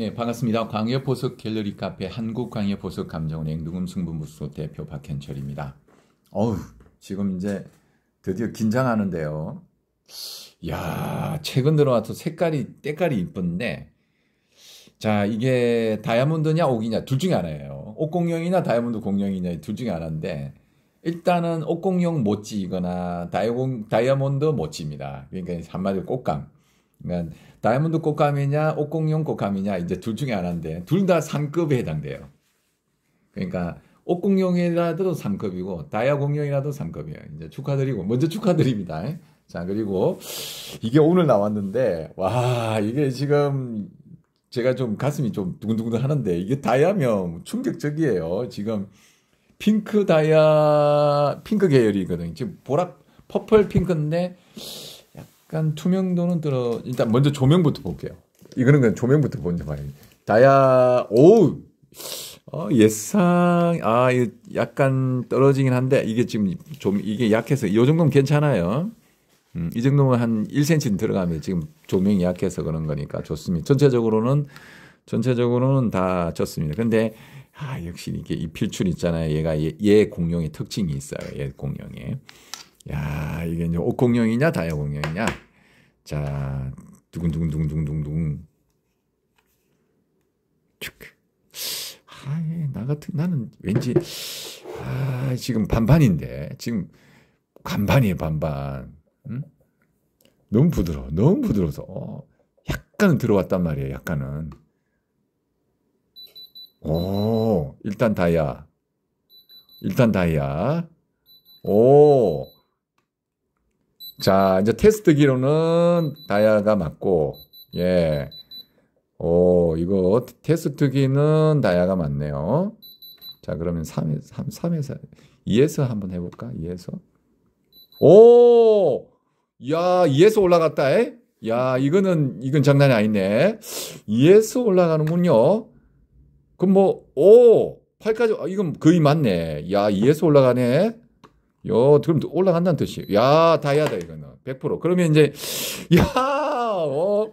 네, 반갑습니다. 광역보석 갤러리 카페 한국 광역보석감정은행누금승부무소 대표 박현철입니다. 어우, 지금 이제 드디어 긴장하는데요. 이 야, 최근 들어와서 색깔이 때깔이 이쁜데 자, 이게 다이아몬드냐 옥이냐 둘 중에 하나예요. 옥공룡이나 다이아몬드 공룡이냐 둘 중에 하나인데 일단은 옥공룡 못지거나 다이아몬드 못지입니다. 그러니까 한마디로 꽃감. 그러니까 다이아몬드 꽃감이냐 옥공용 꽃감이냐 이제 둘 중에 하나인데 둘 다 상급에 해당돼요. 그러니까 옥공용이라도 상급이고 다이아공용이라도 상급이에요. 이제 축하드리고 먼저 축하드립니다. 예? 자 그리고 이게 오늘 나왔는데 와 이게 지금 제가 좀 가슴이 좀 두근두근 하는데 이게 다이아면 충격적이에요. 지금 핑크 다이아 핑크 계열이거든요. 지금 보라 퍼플 핑크인데 약간 투명도는 떨어 일단 먼저 조명부터 볼게요. 이거는 그냥 조명부터 먼저 봐야 돼. 다야 오 어, 예상 아 약간 떨어지긴 한데 이게 지금 좀 이게 약해서 요 정도면 괜찮아요. 음, 이 정도면 한 1cm 들어가면 지금 조명이 약해서 그런 거니까 좋습니다. 전체적으로는 전체적으로는 다 좋습니다. 근데 아 역시 이게 이 필출 있잖아요. 얘가 얘, 얘 공룡의 특징이 있어요. 얘 공룡의 야 이게 이제 옥 공룡이냐 다야 공룡이냐 자, 두근두근두근두근두근. 아, 예, 나 같은 나는 왠지 아, 지금 반반인데. 지금 반반이에요, 반반. 응? 너무 부드러워. 너무 부드러서 어, 약간은 들어왔단 말이에요. 약간은. 오, 일단 다이아. 일단 다이아. 오, 자, 이제 테스트기로는 다야가 맞고, 예. 오, 이거 테스트기는 다야가 맞네요. 자, 그러면 3, 3, 3에서, 2에서 한번 해볼까? 2에서. 오! 야, 2에서 올라갔다, 에? 야, 이거는, 이건 장난이 아니네. 2에서 올라가는군요. 그럼 뭐, 오! 8까지, 아, 이건 거의 맞네. 야, 2에서 올라가네. 요, 그럼 올라간다는 뜻이. 야, 다이아다, 이거는. 100%. 그러면 이제, 야, 어,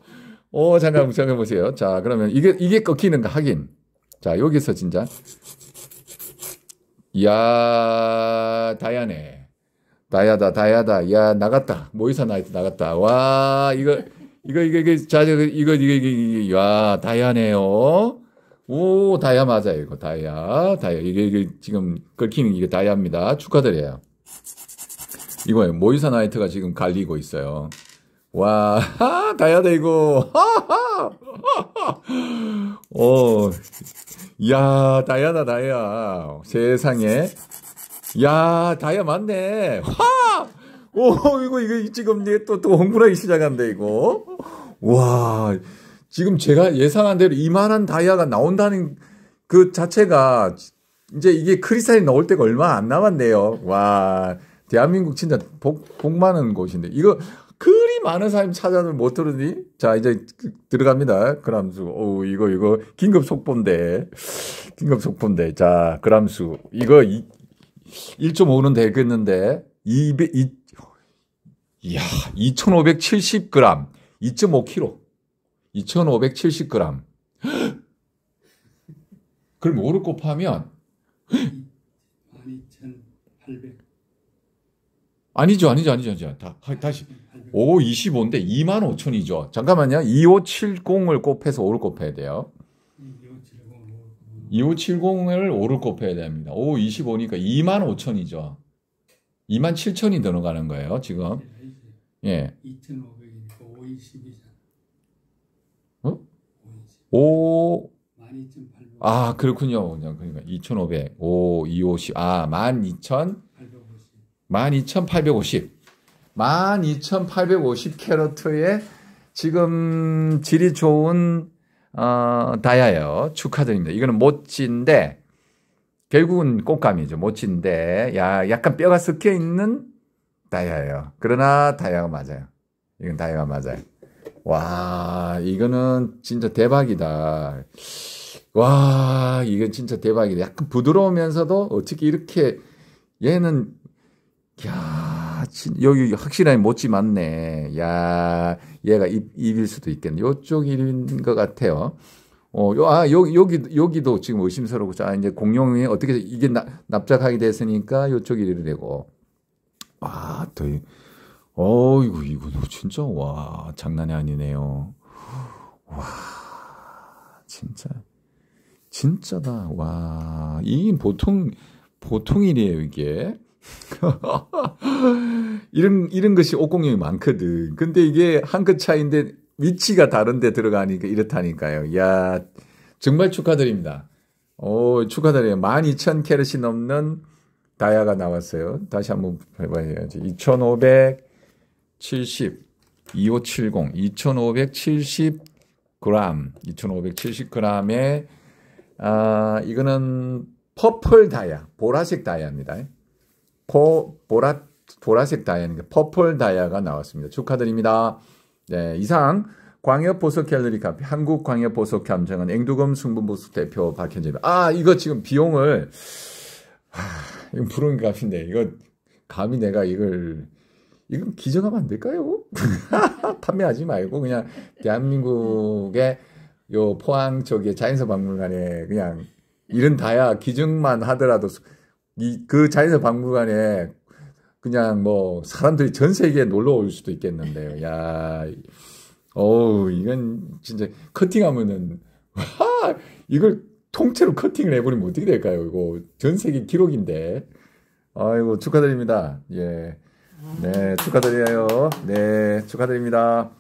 어, 잠깐, 잠깐 보세요. 자, 그러면 이게, 이게 꺾이는가, 하긴. 자, 여기서 진짜. 야, 다이아네. 다이아다, 다이아다. 야, 나갔다. 모의사 뭐 나이트 나갔다. 와, 이거, 이거, 이거, 이거, 자, 이거, 이거, 이거, 이거, 야, 다이아네요. 오, 다이아 맞아요. 이거 다이아. 다이아. 이게, 이게 지금 긁히는 이게 다이아입니다. 축하드려요. 이거예요. 모의사 나이트가 지금 갈리고 있어요. 와, 아, 다야 되고, 하 어, 야, 다야다, 다야. 세상에. 야, 다야 맞네. 하! 오, 이거, 이거 지금 이제 또, 또 홍보하기 시작한데, 이거. 와, 지금 제가 예상한 대로 이만한 다이아가 나온다는 그 자체가, 이제 이게 크리스탈이 나올 때가 얼마 안 남았네요. 와. 대한민국 진짜 복, 복 많은 곳인데 이거 그리 많은 사람 찾아도 못 들으니 자 이제 그, 들어갑니다 그람수 오 이거 이거 긴급 속보인데 긴급 속보인데 자 그람수 이거 1.5는 되겠는데 200 이, 이야 2,570g 2.5kg 2,570g 그럼 5를 곱하면 12,800 아니죠, 아니죠, 아니죠, 아니죠. 다, 다시. 5, 25인데 2만 5천이죠. 잠깐만요. 2570을 곱해서 5를 곱해야 돼요. 2570을 5를 곱해야 됩니다. 5, 25니까 2만 5천이죠. 2만 7천이 들어가는 거예요, 지금. 예. 5아 어? 5, 아, 그렇군요. 그러니까 2,500. 5, 2, 5, 10. 아, 12,000. 12,850. 12,850 캐럿의 지금 질이 좋은 어, 다야예요. 축하드립니다. 이거는 모찌인데 결국은 꽃감이죠. 모찌인데 야, 약간 뼈가 섞여 있는 다이아예요 그러나 다야가 맞아요. 이건 다야가 맞아요. 와, 이거는 진짜 대박이다. 와, 이건 진짜 대박이다. 약간 부드러우면서도 어떻게 이렇게 얘는 야, 진, 여기 확실하게 못지 맞네. 야, 얘가 입, 입일 수도 있겠네. 요쪽 일인 것 같아요. 어, 요, 아, 요, 여기, 여기도 지금 의심스러우고, 자, 아, 이제 공룡이 어떻게, 이게 나, 납작하게 됐으니까 요쪽 일이 되고. 아, 또, 어이구, 이거 진짜, 와, 장난이 아니네요. 와, 진짜, 진짜다. 와, 이 보통, 보통 일이에요, 이게. 이런, 이런 것이 옥공룡이 많거든. 근데 이게 한 끗 차이인데 위치가 다른데 들어가니까 이렇다니까요. 야 정말 축하드립니다. 오, 축하드려요. 12,000캐럿이 넘는 다이아가 나왔어요. 다시 한번 해봐야지. 2,570, 2570, 2,570g, 2 5 7 0 g 에 아, 이거는 퍼플 다이아, 보라색 다이아입니다. 포 보라 보라색 다이아니까 그 퍼플 다이아가 나왔습니다. 축하드립니다. 네, 이상 광역 보석 갤러리 카페 한국 광역 보석 감정은 앵두검 승분 보석 대표 박현재입니다. 아 이거 지금 비용을 하, 이거 부러운 값인데 이거 감히 내가 이걸 이건 기저하면안 될까요? 판매하지 말고 그냥 대한민국의 요 포항 저기 자연사 박물관에 그냥 이런 다야 기증만 하더라도 이, 그 자연의 박물관에 그냥 뭐 사람들이 전 세계에 놀러 올 수도 있겠는데요. 야, 어우, 이건 진짜 커팅하면은, 와, 이걸 통째로 커팅을 해버리면 어떻게 될까요? 이거 전 세계 기록인데. 아이고, 축하드립니다. 예. 네, 축하드려요. 네, 축하드립니다.